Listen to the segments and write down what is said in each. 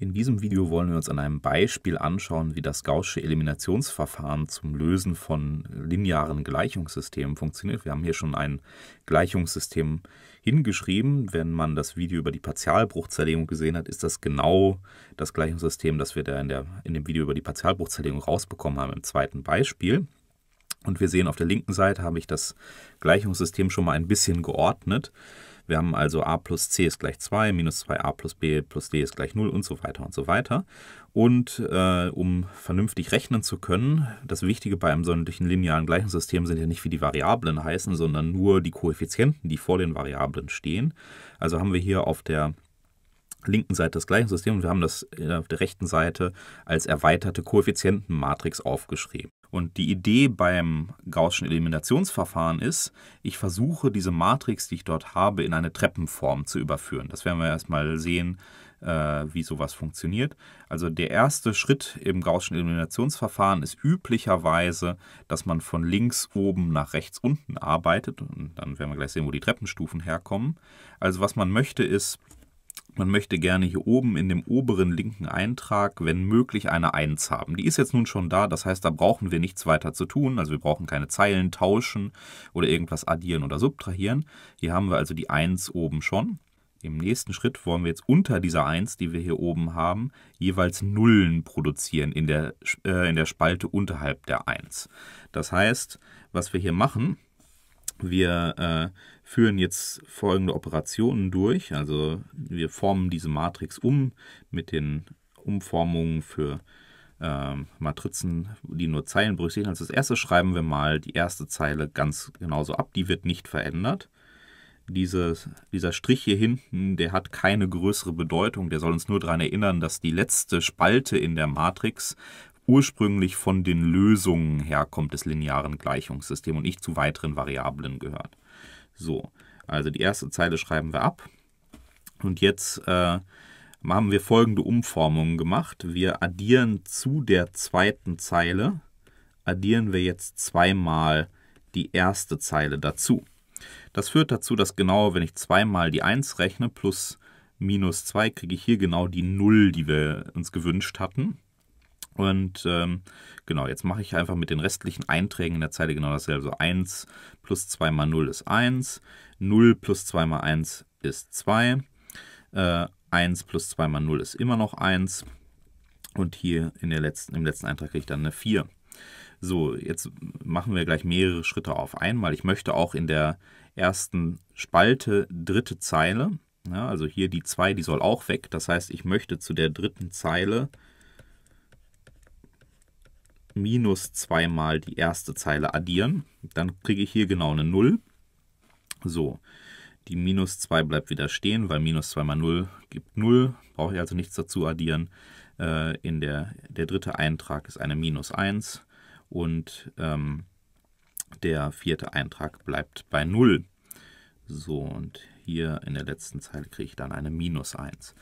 In diesem Video wollen wir uns an einem Beispiel anschauen, wie das gaußsche Eliminationsverfahren zum Lösen von linearen Gleichungssystemen funktioniert. Wir haben hier schon ein Gleichungssystem hingeschrieben. Wenn man das Video über die Partialbruchzerlegung gesehen hat, ist das genau das Gleichungssystem, das wir da in, der, in dem Video über die Partialbruchzerlegung rausbekommen haben im zweiten Beispiel. Und wir sehen, auf der linken Seite habe ich das Gleichungssystem schon mal ein bisschen geordnet. Wir haben also a plus c ist gleich 2, minus 2a plus b plus d ist gleich 0 und so weiter und so weiter. Und äh, um vernünftig rechnen zu können, das Wichtige bei einem solchen linearen Gleichungssystem sind ja nicht, wie die Variablen heißen, sondern nur die Koeffizienten, die vor den Variablen stehen. Also haben wir hier auf der linken Seite das Gleichungssystem und wir haben das äh, auf der rechten Seite als erweiterte Koeffizientenmatrix aufgeschrieben. Und die Idee beim Gaußschen Eliminationsverfahren ist, ich versuche diese Matrix, die ich dort habe, in eine Treppenform zu überführen. Das werden wir erstmal sehen, äh, wie sowas funktioniert. Also der erste Schritt im Gaußschen Eliminationsverfahren ist üblicherweise, dass man von links oben nach rechts unten arbeitet. Und dann werden wir gleich sehen, wo die Treppenstufen herkommen. Also was man möchte ist, man möchte gerne hier oben in dem oberen linken Eintrag, wenn möglich, eine 1 haben. Die ist jetzt nun schon da, das heißt, da brauchen wir nichts weiter zu tun. Also wir brauchen keine Zeilen tauschen oder irgendwas addieren oder subtrahieren. Hier haben wir also die 1 oben schon. Im nächsten Schritt wollen wir jetzt unter dieser 1, die wir hier oben haben, jeweils Nullen produzieren in der, äh, in der Spalte unterhalb der 1. Das heißt, was wir hier machen, wir äh, führen jetzt folgende Operationen durch. Also wir formen diese Matrix um mit den Umformungen für äh, Matrizen, die nur Zeilen berücksichtigen. Als also, erstes schreiben wir mal die erste Zeile ganz genauso ab. Die wird nicht verändert. Dieses, dieser Strich hier hinten, der hat keine größere Bedeutung. Der soll uns nur daran erinnern, dass die letzte Spalte in der Matrix ursprünglich von den Lösungen herkommt des linearen Gleichungssystems und nicht zu weiteren Variablen gehört. So, also die erste Zeile schreiben wir ab. Und jetzt äh, haben wir folgende Umformungen gemacht. Wir addieren zu der zweiten Zeile, addieren wir jetzt zweimal die erste Zeile dazu. Das führt dazu, dass genau, wenn ich zweimal die 1 rechne plus minus 2, kriege ich hier genau die 0, die wir uns gewünscht hatten. Und ähm, genau, jetzt mache ich einfach mit den restlichen Einträgen in der Zeile genau dasselbe. So 1 plus 2 mal 0 ist 1, 0 plus 2 mal 1 ist 2, äh, 1 plus 2 mal 0 ist immer noch 1 und hier in der letzten, im letzten Eintrag kriege ich dann eine 4. So, jetzt machen wir gleich mehrere Schritte auf einmal. Ich möchte auch in der ersten Spalte dritte Zeile, ja, also hier die 2, die soll auch weg. Das heißt, ich möchte zu der dritten Zeile minus 2 mal die erste Zeile addieren. Dann kriege ich hier genau eine 0. So, die minus 2 bleibt wieder stehen, weil minus 2 mal 0 gibt 0. Brauche ich also nichts dazu addieren. Äh, in der, der dritte Eintrag ist eine minus 1 und ähm, der vierte Eintrag bleibt bei 0. So, und hier in der letzten Zeile kriege ich dann eine Minus 1.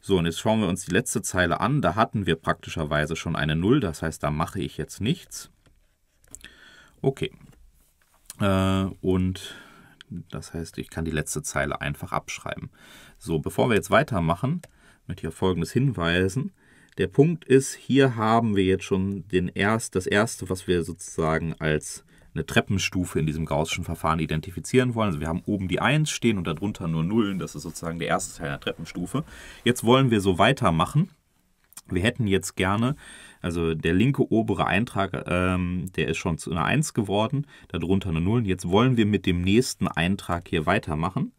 So, und jetzt schauen wir uns die letzte Zeile an. Da hatten wir praktischerweise schon eine 0, das heißt, da mache ich jetzt nichts. Okay. Äh, und das heißt, ich kann die letzte Zeile einfach abschreiben. So, bevor wir jetzt weitermachen, möchte ich auf Folgendes hinweisen. Der Punkt ist, hier haben wir jetzt schon den erst, das Erste, was wir sozusagen als eine Treppenstufe in diesem Gaußschen Verfahren identifizieren wollen. Also wir haben oben die 1 stehen und darunter nur Nullen. Das ist sozusagen der erste Teil der Treppenstufe. Jetzt wollen wir so weitermachen. Wir hätten jetzt gerne, also der linke obere Eintrag, ähm, der ist schon zu einer 1 geworden, darunter eine 0. Jetzt wollen wir mit dem nächsten Eintrag hier weitermachen.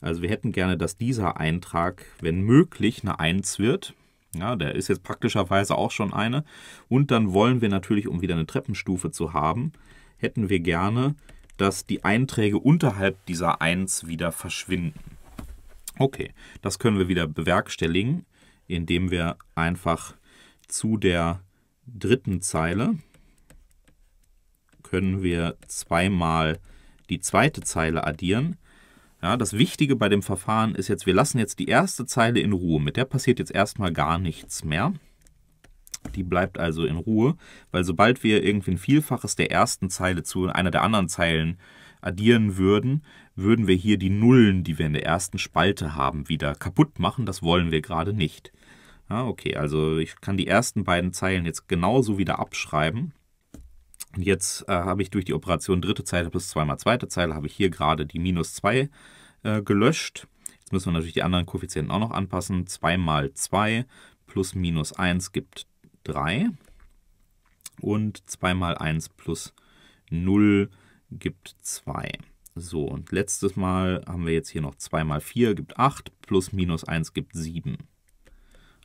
Also wir hätten gerne, dass dieser Eintrag, wenn möglich, eine 1 wird. Ja, der ist jetzt praktischerweise auch schon eine. Und dann wollen wir natürlich, um wieder eine Treppenstufe zu haben, hätten wir gerne, dass die Einträge unterhalb dieser 1 wieder verschwinden. Okay, das können wir wieder bewerkstelligen, indem wir einfach zu der dritten Zeile können wir zweimal die zweite Zeile addieren. Ja, das Wichtige bei dem Verfahren ist jetzt, wir lassen jetzt die erste Zeile in Ruhe. Mit der passiert jetzt erstmal gar nichts mehr. Die bleibt also in Ruhe, weil sobald wir irgendwie ein Vielfaches der ersten Zeile zu einer der anderen Zeilen addieren würden, würden wir hier die Nullen, die wir in der ersten Spalte haben, wieder kaputt machen. Das wollen wir gerade nicht. Ja, okay, also ich kann die ersten beiden Zeilen jetzt genauso wieder abschreiben. Und jetzt äh, habe ich durch die Operation dritte Zeile plus zweimal zweite Zeile, habe ich hier gerade die minus 2 äh, gelöscht. Jetzt müssen wir natürlich die anderen Koeffizienten auch noch anpassen. 2 mal 2 plus minus 1 gibt 3 und 2 mal 1 plus 0 gibt 2. So, und letztes Mal haben wir jetzt hier noch 2 mal 4 gibt 8 plus minus 1 gibt 7.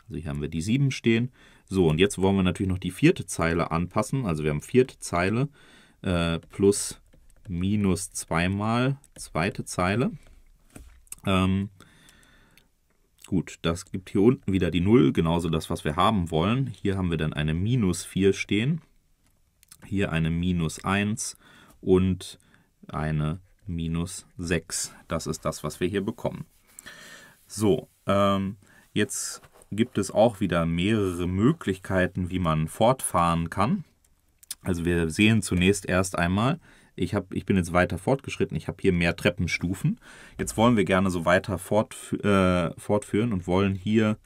Also hier haben wir die 7 stehen. So, und jetzt wollen wir natürlich noch die vierte Zeile anpassen. Also wir haben vierte Zeile äh, plus minus 2 mal zweite Zeile. Ähm, Gut, das gibt hier unten wieder die 0, genauso das, was wir haben wollen. Hier haben wir dann eine minus 4 stehen, hier eine minus 1 und eine minus 6. Das ist das, was wir hier bekommen. So, ähm, jetzt gibt es auch wieder mehrere Möglichkeiten, wie man fortfahren kann. Also wir sehen zunächst erst einmal, ich, hab, ich bin jetzt weiter fortgeschritten, ich habe hier mehr Treppenstufen. Jetzt wollen wir gerne so weiter fortf äh, fortführen und wollen hier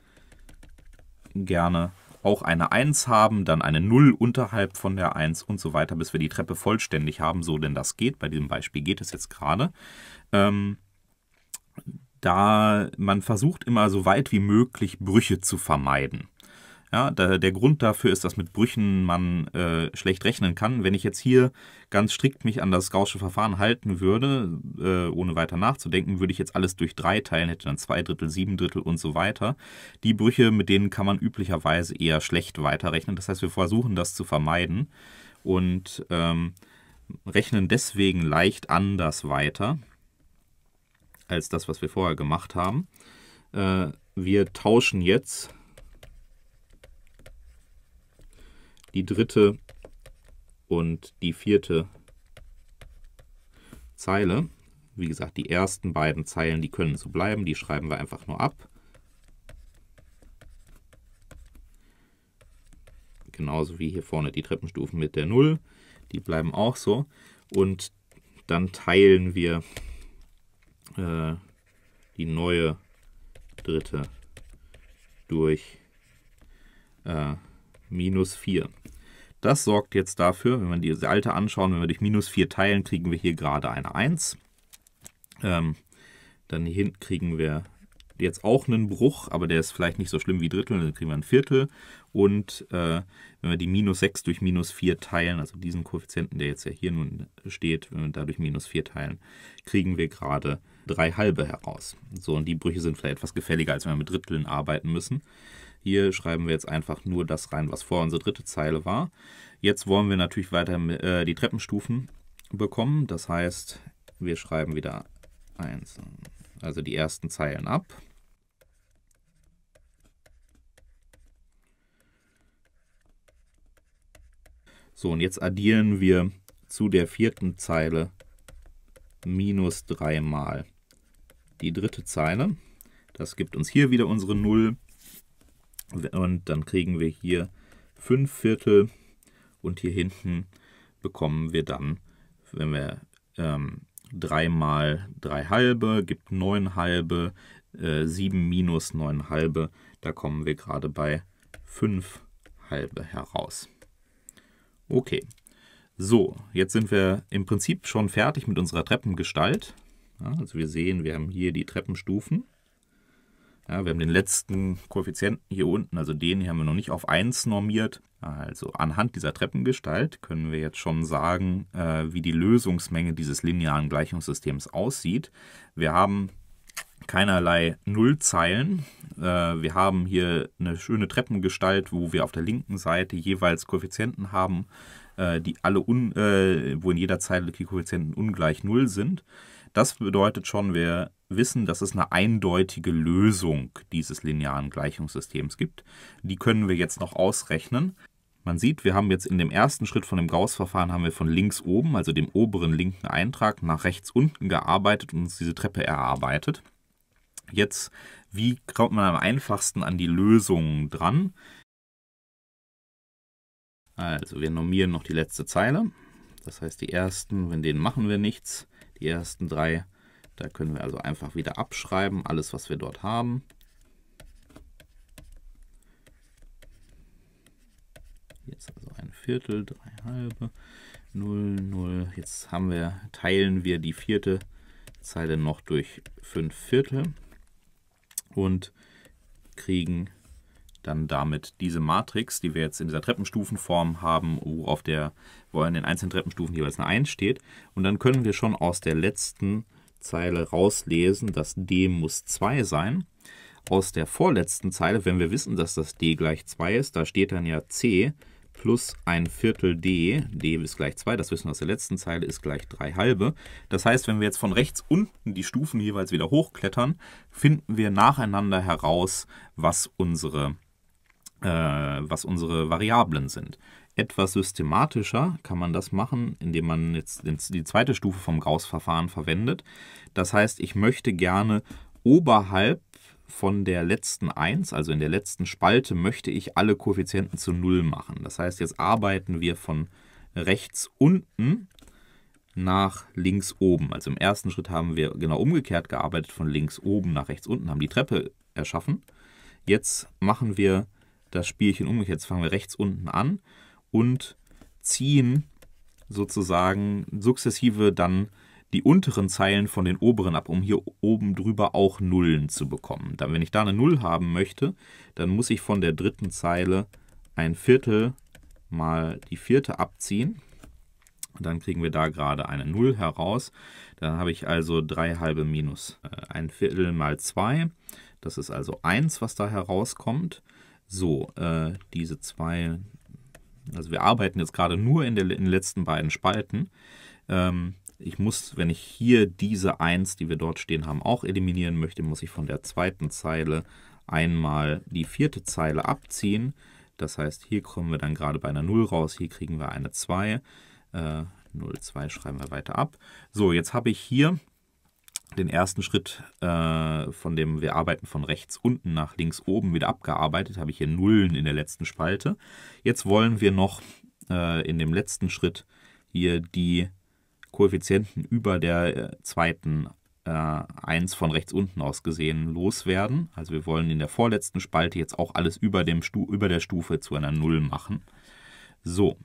gerne auch eine 1 haben, dann eine 0 unterhalb von der 1 und so weiter, bis wir die Treppe vollständig haben, so denn das geht. Bei diesem Beispiel geht es jetzt gerade. Ähm, da man versucht immer so weit wie möglich Brüche zu vermeiden. Ja, da, der Grund dafür ist, dass mit Brüchen man äh, schlecht rechnen kann. Wenn ich jetzt hier ganz strikt mich an das Gaußsche Verfahren halten würde, äh, ohne weiter nachzudenken, würde ich jetzt alles durch drei teilen, hätte dann zwei Drittel, sieben Drittel und so weiter. Die Brüche, mit denen kann man üblicherweise eher schlecht weiterrechnen. Das heißt, wir versuchen das zu vermeiden und ähm, rechnen deswegen leicht anders weiter als das, was wir vorher gemacht haben. Äh, wir tauschen jetzt die dritte und die vierte Zeile. Wie gesagt, die ersten beiden Zeilen, die können so bleiben, die schreiben wir einfach nur ab. Genauso wie hier vorne die Treppenstufen mit der 0, die bleiben auch so. Und dann teilen wir äh, die neue dritte durch äh, minus 4. Das sorgt jetzt dafür, wenn wir die alte anschauen, wenn wir durch minus 4 teilen, kriegen wir hier gerade eine 1. Ähm, dann hier hinten kriegen wir jetzt auch einen Bruch, aber der ist vielleicht nicht so schlimm wie Drittel, dann kriegen wir ein Viertel. Und äh, wenn wir die minus 6 durch minus 4 teilen, also diesen Koeffizienten, der jetzt ja hier nun steht, wenn wir da durch minus 4 teilen, kriegen wir gerade 3 halbe heraus. So, und die Brüche sind vielleicht etwas gefälliger, als wenn wir mit Dritteln arbeiten müssen. Hier schreiben wir jetzt einfach nur das rein, was vor unsere dritte Zeile war. Jetzt wollen wir natürlich weiter äh, die Treppenstufen bekommen. Das heißt, wir schreiben wieder 1, also die ersten Zeilen ab. So, und jetzt addieren wir zu der vierten Zeile minus 3 mal die dritte Zeile. Das gibt uns hier wieder unsere 0. Und dann kriegen wir hier 5 Viertel und hier hinten bekommen wir dann, wenn wir ähm, 3 mal 3 halbe, gibt 9 halbe, äh, 7 minus 9 halbe, da kommen wir gerade bei 5 halbe heraus. Okay, so, jetzt sind wir im Prinzip schon fertig mit unserer Treppengestalt. Ja, also wir sehen, wir haben hier die Treppenstufen. Ja, wir haben den letzten Koeffizienten hier unten, also den hier haben wir noch nicht auf 1 normiert. Also anhand dieser Treppengestalt können wir jetzt schon sagen, äh, wie die Lösungsmenge dieses linearen Gleichungssystems aussieht. Wir haben keinerlei Nullzeilen. Äh, wir haben hier eine schöne Treppengestalt, wo wir auf der linken Seite jeweils Koeffizienten haben, äh, die alle un, wo in jeder Zeile die Koeffizienten ungleich Null sind. Das bedeutet schon, wir wissen, dass es eine eindeutige Lösung dieses linearen Gleichungssystems gibt. Die können wir jetzt noch ausrechnen. Man sieht, wir haben jetzt in dem ersten Schritt von dem gauss verfahren haben wir von links oben, also dem oberen linken Eintrag, nach rechts unten gearbeitet und uns diese Treppe erarbeitet. Jetzt, wie kommt man am einfachsten an die Lösungen dran? Also, wir normieren noch die letzte Zeile. Das heißt, die ersten, wenn denen machen wir nichts. Die ersten drei da können wir also einfach wieder abschreiben, alles was wir dort haben. Jetzt also ein Viertel, drei halbe, 0, 0. Jetzt haben wir, teilen wir die vierte Zeile noch durch 5 Viertel und kriegen dann damit diese Matrix, die wir jetzt in dieser Treppenstufenform haben, wo auf der, wo in den einzelnen Treppenstufen jeweils eine 1 steht. Und dann können wir schon aus der letzten Zeile rauslesen, dass d muss 2 sein. Aus der vorletzten Zeile, wenn wir wissen, dass das d gleich 2 ist, da steht dann ja c plus ein Viertel d, d ist gleich 2, das wissen wir aus der letzten Zeile, ist gleich 3 halbe. Das heißt, wenn wir jetzt von rechts unten die Stufen jeweils wieder hochklettern, finden wir nacheinander heraus, was unsere, äh, was unsere Variablen sind etwas systematischer kann man das machen, indem man jetzt die zweite Stufe vom Gauss-Verfahren verwendet. Das heißt, ich möchte gerne oberhalb von der letzten 1, also in der letzten Spalte, möchte ich alle Koeffizienten zu 0 machen. Das heißt, jetzt arbeiten wir von rechts unten nach links oben. Also im ersten Schritt haben wir genau umgekehrt gearbeitet, von links oben nach rechts unten, haben die Treppe erschaffen. Jetzt machen wir das Spielchen umgekehrt. Jetzt fangen wir rechts unten an und ziehen sozusagen sukzessive dann die unteren Zeilen von den oberen ab, um hier oben drüber auch Nullen zu bekommen. Dann, wenn ich da eine Null haben möchte, dann muss ich von der dritten Zeile ein Viertel mal die vierte abziehen. Und dann kriegen wir da gerade eine Null heraus. Dann habe ich also 3 halbe minus äh, ein Viertel mal 2. Das ist also 1, was da herauskommt. So, äh, diese 2 also wir arbeiten jetzt gerade nur in, der, in den letzten beiden Spalten. Ähm, ich muss, wenn ich hier diese 1, die wir dort stehen haben, auch eliminieren möchte, muss ich von der zweiten Zeile einmal die vierte Zeile abziehen. Das heißt, hier kommen wir dann gerade bei einer 0 raus, hier kriegen wir eine 2. Äh, 0, 2 schreiben wir weiter ab. So, jetzt habe ich hier den ersten Schritt äh, von dem wir arbeiten von rechts unten nach links oben wieder abgearbeitet, habe ich hier Nullen in der letzten Spalte. Jetzt wollen wir noch äh, in dem letzten Schritt hier die Koeffizienten über der äh, zweiten äh, 1 von rechts unten aus gesehen loswerden. Also wir wollen in der vorletzten Spalte jetzt auch alles über, dem Stu über der Stufe zu einer Null machen. So,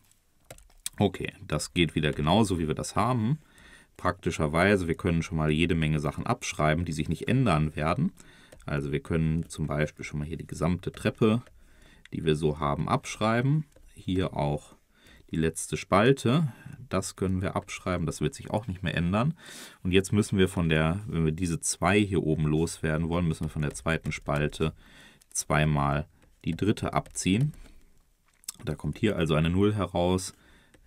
okay, das geht wieder genauso, wie wir das haben praktischerweise, wir können schon mal jede Menge Sachen abschreiben, die sich nicht ändern werden. Also wir können zum Beispiel schon mal hier die gesamte Treppe, die wir so haben, abschreiben. Hier auch die letzte Spalte, das können wir abschreiben, das wird sich auch nicht mehr ändern. Und jetzt müssen wir von der, wenn wir diese zwei hier oben loswerden wollen, müssen wir von der zweiten Spalte zweimal die dritte abziehen. Da kommt hier also eine 0 heraus,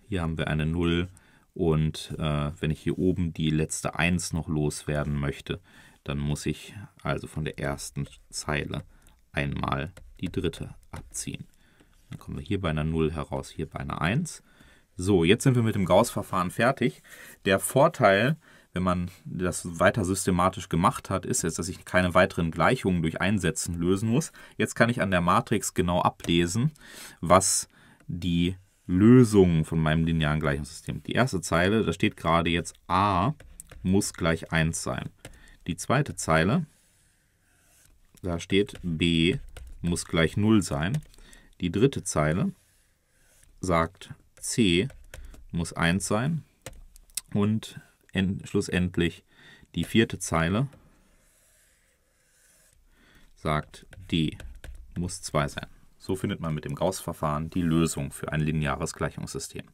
hier haben wir eine 0, und äh, wenn ich hier oben die letzte 1 noch loswerden möchte, dann muss ich also von der ersten Zeile einmal die dritte abziehen. Dann kommen wir hier bei einer 0 heraus, hier bei einer 1. So, jetzt sind wir mit dem gauss verfahren fertig. Der Vorteil, wenn man das weiter systematisch gemacht hat, ist jetzt, dass ich keine weiteren Gleichungen durch Einsetzen lösen muss. Jetzt kann ich an der Matrix genau ablesen, was die Lösungen von meinem linearen Gleichungssystem. Die erste Zeile, da steht gerade jetzt a muss gleich 1 sein. Die zweite Zeile, da steht b muss gleich 0 sein. Die dritte Zeile sagt c muss 1 sein. Und schlussendlich die vierte Zeile sagt d muss 2 sein. So findet man mit dem gauss verfahren die Lösung für ein lineares Gleichungssystem